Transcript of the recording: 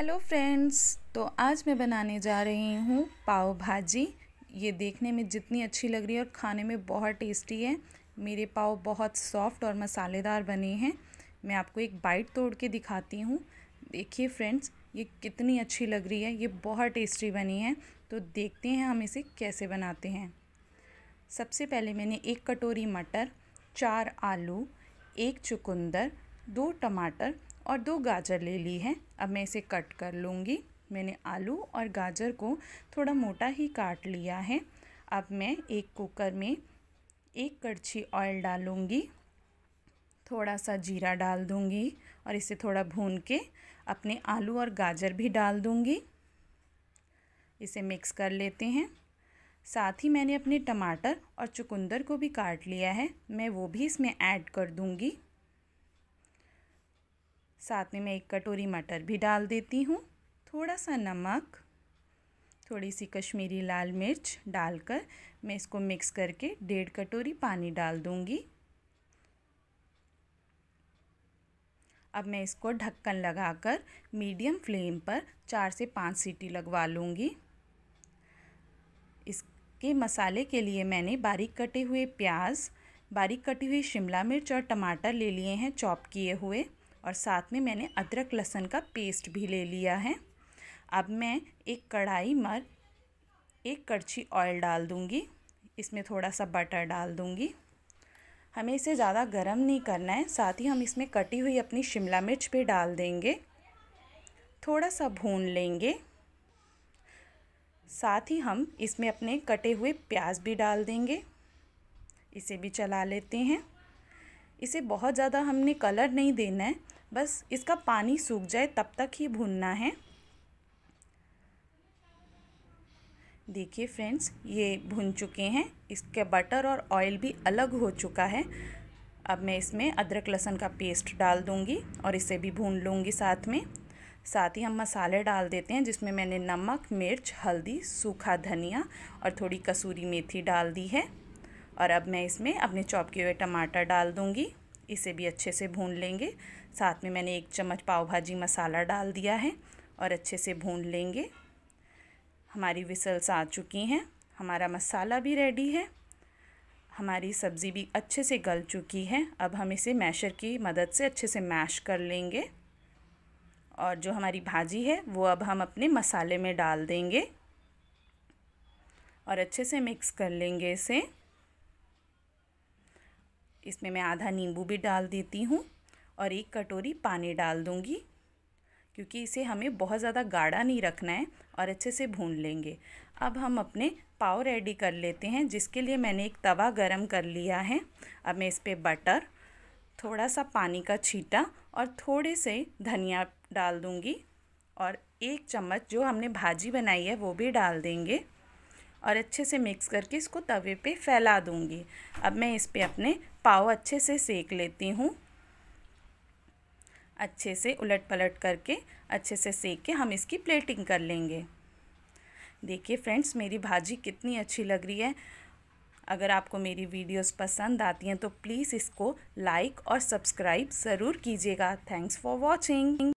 hello friends तो आज मैं बनाने जा रही हूँ पाव भाजी ये देखने में जितनी अच्छी लग रही है और खाने में बहुत टेस्टी है मेरे पाव बहुत सॉफ्ट और मसालेदार बने हैं मैं आपको एक बाइट तोड़ के दिखाती हूँ देखिए फ्रेंड्स ये कितनी अच्छी लग रही है ये बहुत टेस्टी बनी है तो देखते हैं हम इसे कैसे बनाते हैं सबसे पहले मैंने एक कटोरी मटर चार आलू एक चुकंदर दो टमाटर और दो गाजर ले ली है अब मैं इसे कट कर लूँगी मैंने आलू और गाजर को थोड़ा मोटा ही काट लिया है अब मैं एक कुकर में एक कड़छी ऑयल डालूँगी थोड़ा सा जीरा डाल दूँगी और इसे थोड़ा भून के अपने आलू और गाजर भी डाल दूँगी इसे मिक्स कर लेते हैं साथ ही मैंने अपने टमाटर और चुकंदर को भी काट लिया है मैं वो भी इसमें ऐड कर दूँगी साथ में मैं एक कटोरी मटर भी डाल देती हूँ थोड़ा सा नमक थोड़ी सी कश्मीरी लाल मिर्च डालकर मैं इसको मिक्स करके डेढ़ कटोरी पानी डाल दूँगी अब मैं इसको ढक्कन लगाकर मीडियम फ्लेम पर चार से पाँच सीटी लगवा लूँगी इसके मसाले के लिए मैंने बारीक कटे हुए प्याज बारीक कटी हुई शिमला मिर्च और टमाटर ले लिए हैं चॉप किए हुए और साथ में मैंने अदरक लहसुन का पेस्ट भी ले लिया है अब मैं एक कढ़ाई मर एक कड़छी ऑयल डाल दूँगी इसमें थोड़ा सा बटर डाल दूँगी हमें इसे ज़्यादा गर्म नहीं करना है साथ ही हम इसमें कटी हुई अपनी शिमला मिर्च भी डाल देंगे थोड़ा सा भून लेंगे साथ ही हम इसमें अपने कटे हुए प्याज भी डाल देंगे इसे भी चला लेते हैं इसे बहुत ज़्यादा हमने कलर नहीं देना है बस इसका पानी सूख जाए तब तक ही भूनना है देखिए फ्रेंड्स ये भुन चुके हैं इसके बटर और ऑयल भी अलग हो चुका है अब मैं इसमें अदरक लहसुन का पेस्ट डाल दूँगी और इसे भी भून लूँगी साथ में साथ ही हम मसाले डाल देते हैं जिसमें मैंने नमक मिर्च हल्दी सूखा धनिया और थोड़ी कसूरी मेथी डाल दी है और अब मैं इसमें अपने चॉप किए हुए टमाटर डाल दूँगी इसे भी अच्छे से भून लेंगे साथ में मैंने एक चम्मच पाव भाजी मसाला डाल दिया है और अच्छे से भून लेंगे हमारी विसल्स आ चुकी हैं हमारा मसाला भी रेडी है हमारी सब्ज़ी भी अच्छे से गल चुकी है अब हम इसे मैशर की मदद से अच्छे से मैश कर लेंगे और जो हमारी भाजी है वो अब हम अपने मसाले में डाल देंगे और अच्छे से मिक्स कर लेंगे इसे इसमें मैं आधा नींबू भी डाल देती हूँ और एक कटोरी पानी डाल दूँगी क्योंकि इसे हमें बहुत ज़्यादा गाढ़ा नहीं रखना है और अच्छे से भून लेंगे अब हम अपने पाव रेडी कर लेते हैं जिसके लिए मैंने एक तवा गरम कर लिया है अब मैं इस पर बटर थोड़ा सा पानी का छीटा और थोड़े से धनिया डाल दूँगी और एक चम्मच जो हमने भाजी बनाई है वो भी डाल देंगे और अच्छे से मिक्स करके इसको तवे पे फैला दूँगी अब मैं इस पर अपने पाव अच्छे से सेक लेती हूँ अच्छे से उलट पलट करके अच्छे से सेक के हम इसकी प्लेटिंग कर लेंगे देखिए फ्रेंड्स मेरी भाजी कितनी अच्छी लग रही है अगर आपको मेरी वीडियोस पसंद आती हैं तो प्लीज़ इसको लाइक और सब्सक्राइब ज़रूर कीजिएगा थैंक्स फॉर वॉचिंग